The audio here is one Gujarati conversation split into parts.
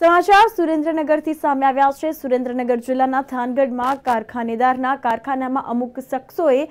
સમાચાર સુરેન્દ્રનગરથી સામે આવ્યા છે સુરેન્દ્રનગર જિલ્લાના થાનગઢમાં કારખાનેદારના કારખાનામાં અમુક શખ્સોએ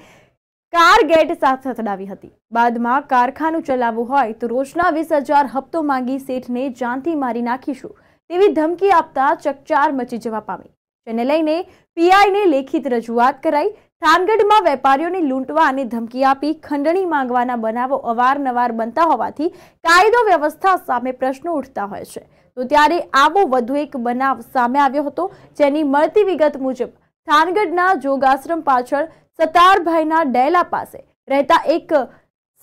કાર ગેટ સાથે અથડાવી હતી બાદમાં કારખાનું ચલાવવું હોય તો રોજના વીસ હજાર હપ્તો માંગી શેઠને જાનથી મારી નાખીશું તેવી ધમકી આપતા ચકચાર મચી જવા પામી જેને લઈને પીઆઈને લેખિત રજૂઆત કરાઈ થાનગઢમાં વેપારીઓને લૂંટવા અને ધમકી આપી ખંડણી માંગવાના બનાવો અવારનવાર બનતા હોવાથી કાયદો વ્યવસ્થા સામે પ્રશ્નો ઉઠતા હોય છે તો ત્યારે આવો વધુ એક બનાવ સામે આવ્યો હતો જેની મળતી વિગત મુજબ થાનગઢના જોગાશ્રમ પાછળ સતારભાઈના ડેલા પાસે રહેતા એક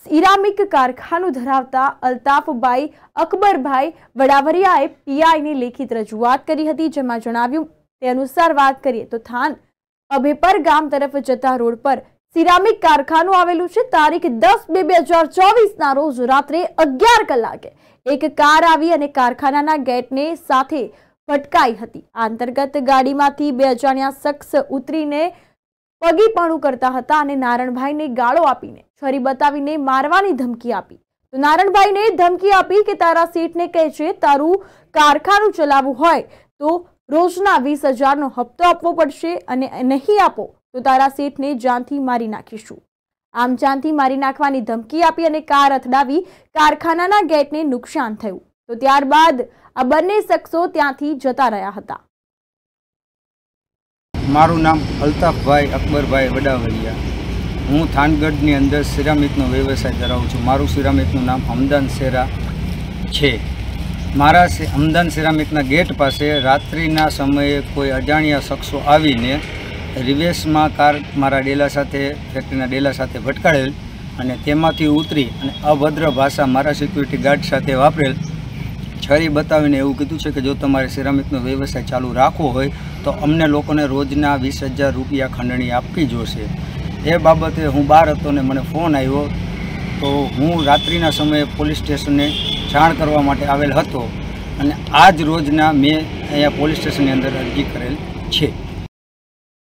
સિરામિક કારખાનું ધરાવતા અલ્તાફભાઈ અકબરભાઈ વડાવરિયાએ પીઆઈની લેખિત રજૂઆત કરી હતી જેમાં જણાવ્યું તે અનુસાર વાત કરીએ તો થાન અભેપર ગામ તરફ જતા રોડ પર સિરામિક કારખાનું આવેલું છે તારીખ દસ બે બે હજાર ચોવીસના રોજ રાત્રે અગિયાર કલાકે એક કાર આવી અને કારખાનાના ગેટને સાથે ભટકાઈ હતી આ અંતર્ગત ગાડીમાંથી બે અજાણ્યા શખ્સ ઉતરીને પગીપણું કરતા હતા અને નારણભાઈને ગાળો આપીને છરી બતાવીને મારવાની ધમકી આપી તો નારણભાઈને ધમકી આપી કે તારા સીટને કહે છે તારું કારખાનું ચલાવવું હોય તો રોજના વીસ હજારનો હપ્તો આપવો પડશે અને નહીં આપો તો તારા શેઠને જાનથી મારી નાખીશું આમ જાનથી મારી નાખવાની ધમકી આપી અને કાર અથડાવી કારખાનાના ગેટને નુકસાન થયું તો ત્યારબાદ આ બંને શખ્સો ત્યાંથી જતા રહ્યા હતા મારું નામ અલ્તાફભાઈ અકબરભાઈ વડાવરિયા હું થાનગઢની અંદર સિરામિકનો વ્યવસાય ધરાવું છું મારું સિરામિકનું નામ હમદાન સેરા છે મારા હમદન સિરામિકના ગેટ પાસે રાત્રિના સમયે કોઈ અજાણ્યા શખ્સો આવીને રિવેશમાં કાર મારા ડેલા સાથે ફેક્ટરીના ડેલા સાથે ભટકાડેલ અને તેમાંથી ઉતરી અને અભદ્ર ભાષા મારા સિક્યુરિટી ગાર્ડ સાથે વાપરેલ છરી બતાવીને એવું કીધું છે કે જો તમારે સિરામિકનો વ્યવસાય ચાલુ રાખવો હોય તો અમને લોકોને રોજના વીસ હજાર રૂપિયા ખંડણી આપવી જોશે એ બાબતે હું બહાર હતો ને મને ફોન આવ્યો તો હું રાત્રિના સમયે પોલીસ સ્ટેશને જાણ કરવા માટે આવેલ હતો અને આજ રોજના મેં અહીંયા પોલીસ સ્ટેશનની અંદર અરજી કરેલ છે